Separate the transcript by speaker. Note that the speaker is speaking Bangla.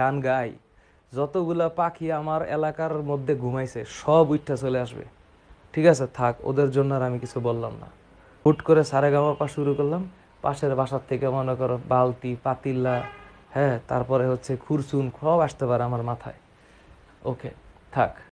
Speaker 1: গান গাই যতগুলা পাখি আমার এলাকার মধ্যে ঘুমাইছে সব উঠটা চলে আসবে ঠিক আছে থাক ওদের জন্য আর আমি কিছু বললাম না হুট করে সারেগামা পা শুরু করলাম পাশের বাসার থেকে মনে করো বালতি পাতিল্লা হ্যাঁ তারপরে হচ্ছে খুরসুন সব আসতে পারে আমার মাথায় ওকে থাক